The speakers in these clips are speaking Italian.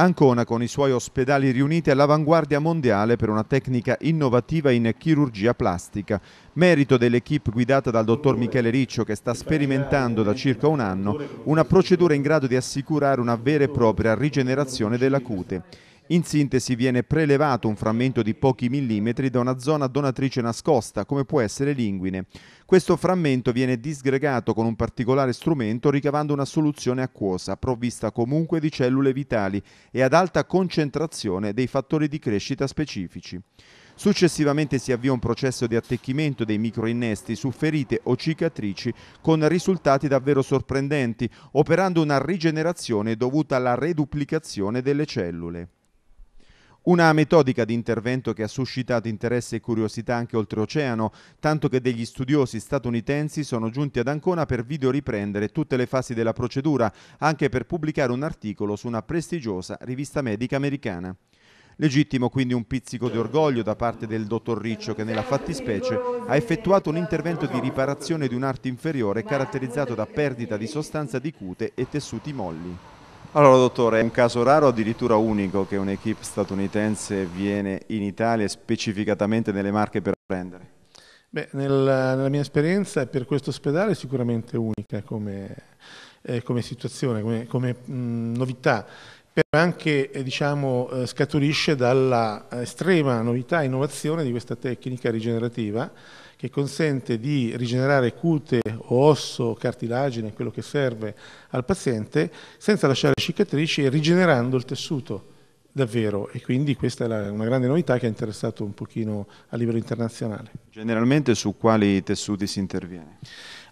Ancona con i suoi ospedali riuniti all'avanguardia mondiale per una tecnica innovativa in chirurgia plastica, merito dell'equipe guidata dal dottor Michele Riccio che sta sperimentando da circa un anno una procedura in grado di assicurare una vera e propria rigenerazione della cute. In sintesi viene prelevato un frammento di pochi millimetri da una zona donatrice nascosta, come può essere l'inguine. Questo frammento viene disgregato con un particolare strumento ricavando una soluzione acquosa, provvista comunque di cellule vitali e ad alta concentrazione dei fattori di crescita specifici. Successivamente si avvia un processo di attecchimento dei microinnesti su ferite o cicatrici con risultati davvero sorprendenti, operando una rigenerazione dovuta alla reduplicazione delle cellule. Una metodica di intervento che ha suscitato interesse e curiosità anche oltreoceano, tanto che degli studiosi statunitensi sono giunti ad Ancona per videoriprendere tutte le fasi della procedura, anche per pubblicare un articolo su una prestigiosa rivista medica americana. Legittimo quindi un pizzico di orgoglio da parte del dottor Riccio che nella fattispecie ha effettuato un intervento di riparazione di un arto inferiore caratterizzato da perdita di sostanza di cute e tessuti molli. Allora dottore, è un caso raro, addirittura unico, che un'equipe statunitense viene in Italia specificatamente nelle Marche per prendere? Beh, nel, nella mia esperienza per questo ospedale è sicuramente unica come, eh, come situazione, come, come mh, novità, però anche eh, diciamo, eh, scaturisce dalla eh, estrema novità e innovazione di questa tecnica rigenerativa che consente di rigenerare cute o osso, cartilagine, quello che serve al paziente, senza lasciare cicatrici e rigenerando il tessuto davvero e quindi questa è la, una grande novità che ha interessato un pochino a livello internazionale. Generalmente su quali tessuti si interviene?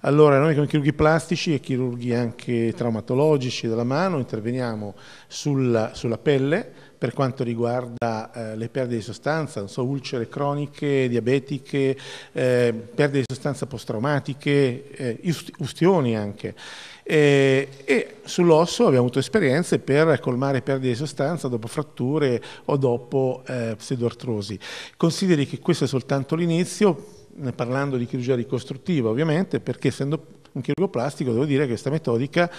Allora noi come chirurghi plastici e chirurghi anche traumatologici della mano interveniamo sulla, sulla pelle per quanto riguarda eh, le perdite di sostanza, so, ulcere croniche, diabetiche, eh, perdite di sostanza post-traumatiche, eh, ustioni anche. E, eh, e sull'osso abbiamo avuto esperienze per colmare perdite di sostanza dopo fratture o dopo eh, pseudoartrosi. Consideri che questo è soltanto l'inizio, parlando di chirurgia ricostruttiva ovviamente, perché essendo un chirurgo plastico devo dire che questa metodica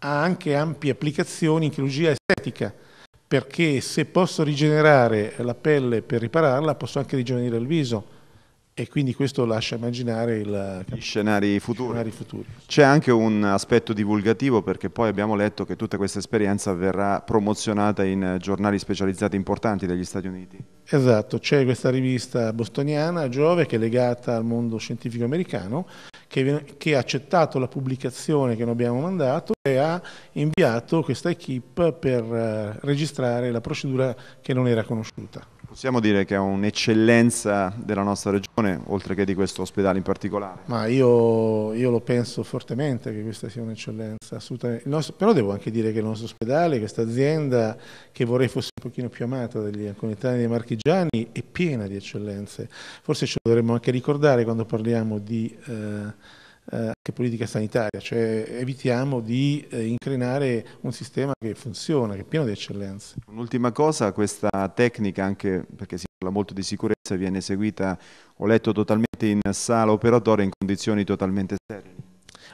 ha anche ampie applicazioni in chirurgia estetica, perché se posso rigenerare la pelle per ripararla posso anche rigenerare il viso e quindi questo lascia immaginare il, gli scenari futuri. scenari futuri. C'è anche un aspetto divulgativo perché poi abbiamo letto che tutta questa esperienza verrà promozionata in giornali specializzati importanti degli Stati Uniti. Esatto, c'è questa rivista bostoniana, Giove, che è legata al mondo scientifico americano, che, che ha accettato la pubblicazione che noi abbiamo mandato e ha inviato questa equip per eh, registrare la procedura che non era conosciuta. Possiamo dire che è un'eccellenza della nostra regione, oltre che di questo ospedale in particolare? Ma io, io lo penso fortemente che questa sia un'eccellenza, assolutamente. Nostro, però devo anche dire che il nostro ospedale, questa azienda che vorrei fosse un pochino più amata degli anconitani e dei marchigiani, è piena di eccellenze. Forse ce lo dovremmo anche ricordare quando parliamo di... Eh, anche eh, politica sanitaria, cioè evitiamo di eh, increnare un sistema che funziona, che è pieno di eccellenze. Un'ultima cosa, questa tecnica, anche perché si parla molto di sicurezza, viene eseguita, ho letto, totalmente in sala operatoria in condizioni totalmente sterili.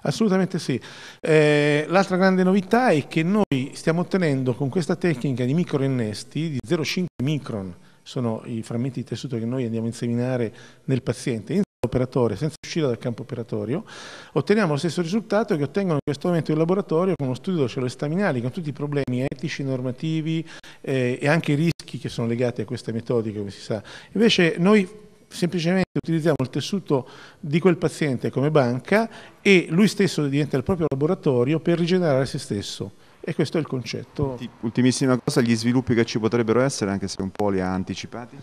Assolutamente sì. Eh, l'altra grande novità è che noi stiamo ottenendo con questa tecnica di microinnesti di 0,5 micron, sono i frammenti di tessuto che noi andiamo a inseminare nel paziente, in operatore, senza uscire dal campo operatorio, otteniamo lo stesso risultato che ottengono in questo momento in laboratorio con lo studio delle cellule staminali, con tutti i problemi etici, normativi eh, e anche i rischi che sono legati a queste metodiche, come si sa. Invece noi semplicemente utilizziamo il tessuto di quel paziente come banca e lui stesso diventa il proprio laboratorio per rigenerare se stesso. E questo è il concetto. Ultimissima cosa, gli sviluppi che ci potrebbero essere, anche se un po' li ha anticipati?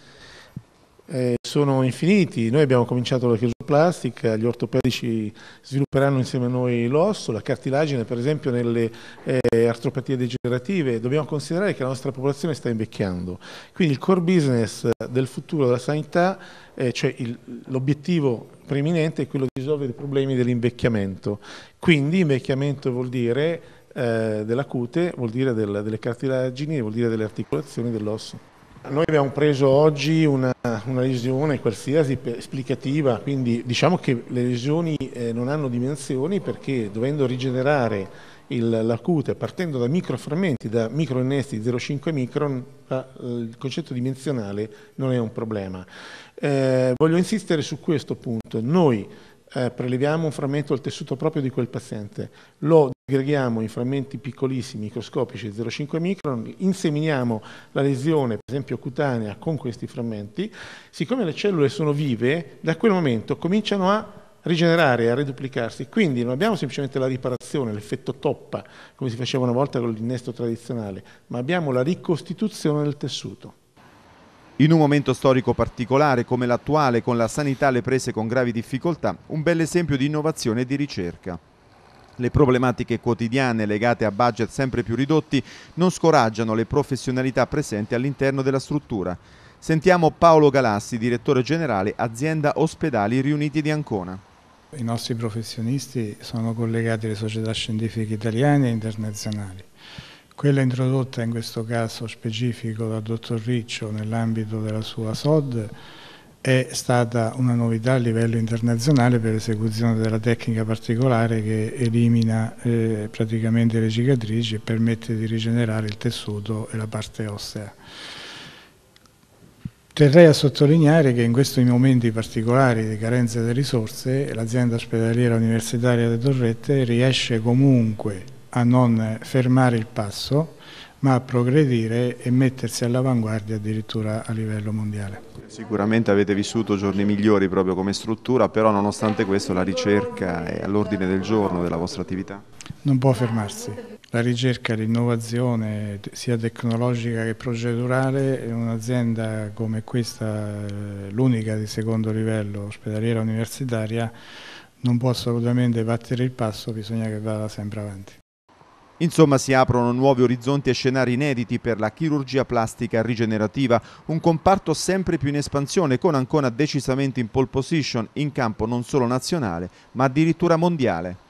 Eh, sono infiniti. Noi abbiamo cominciato la chirurgia plastica, gli ortopedici svilupperanno insieme a noi l'osso, la cartilagine per esempio nelle eh, artropatie degenerative. Dobbiamo considerare che la nostra popolazione sta invecchiando. Quindi il core business del futuro della sanità, eh, cioè l'obiettivo preeminente è quello di risolvere i problemi dell'invecchiamento. Quindi invecchiamento vuol dire eh, della cute, vuol dire del, delle cartilagini, vuol dire delle articolazioni dell'osso. Noi abbiamo preso oggi una, una lesione qualsiasi esplicativa, quindi diciamo che le lesioni eh, non hanno dimensioni perché dovendo rigenerare il, la cute partendo da microframmenti, da microinnesti di 0,5 micron, il concetto dimensionale non è un problema. Eh, voglio insistere su questo punto. Noi eh, preleviamo un frammento del tessuto proprio di quel paziente, lo aggreghiamo in frammenti piccolissimi, microscopici, 0,5 micron, inseminiamo la lesione, per esempio cutanea, con questi frammenti, siccome le cellule sono vive, da quel momento cominciano a rigenerare, a reduplicarsi, quindi non abbiamo semplicemente la riparazione, l'effetto toppa, come si faceva una volta con l'innesto tradizionale, ma abbiamo la ricostituzione del tessuto. In un momento storico particolare come l'attuale, con la sanità alle prese con gravi difficoltà, un bel esempio di innovazione e di ricerca. Le problematiche quotidiane legate a budget sempre più ridotti non scoraggiano le professionalità presenti all'interno della struttura. Sentiamo Paolo Galassi, direttore generale azienda Ospedali Riuniti di Ancona. I nostri professionisti sono collegati alle società scientifiche italiane e internazionali. Quella introdotta in questo caso specifico dal dottor Riccio nell'ambito della sua SOD è stata una novità a livello internazionale per l'esecuzione della tecnica particolare che elimina eh, praticamente le cicatrici e permette di rigenerare il tessuto e la parte ossea. Terrei a sottolineare che in questi momenti particolari di carenza di risorse l'azienda ospedaliera universitaria di Torrette riesce comunque a non fermare il passo, ma a progredire e mettersi all'avanguardia addirittura a livello mondiale. Sicuramente avete vissuto giorni migliori proprio come struttura, però nonostante questo la ricerca è all'ordine del giorno della vostra attività? Non può fermarsi. La ricerca, l'innovazione sia tecnologica che procedurale, un'azienda come questa, l'unica di secondo livello ospedaliera universitaria, non può assolutamente battere il passo, bisogna che vada sempre avanti. Insomma si aprono nuovi orizzonti e scenari inediti per la chirurgia plastica rigenerativa, un comparto sempre più in espansione con Ancona decisamente in pole position in campo non solo nazionale ma addirittura mondiale.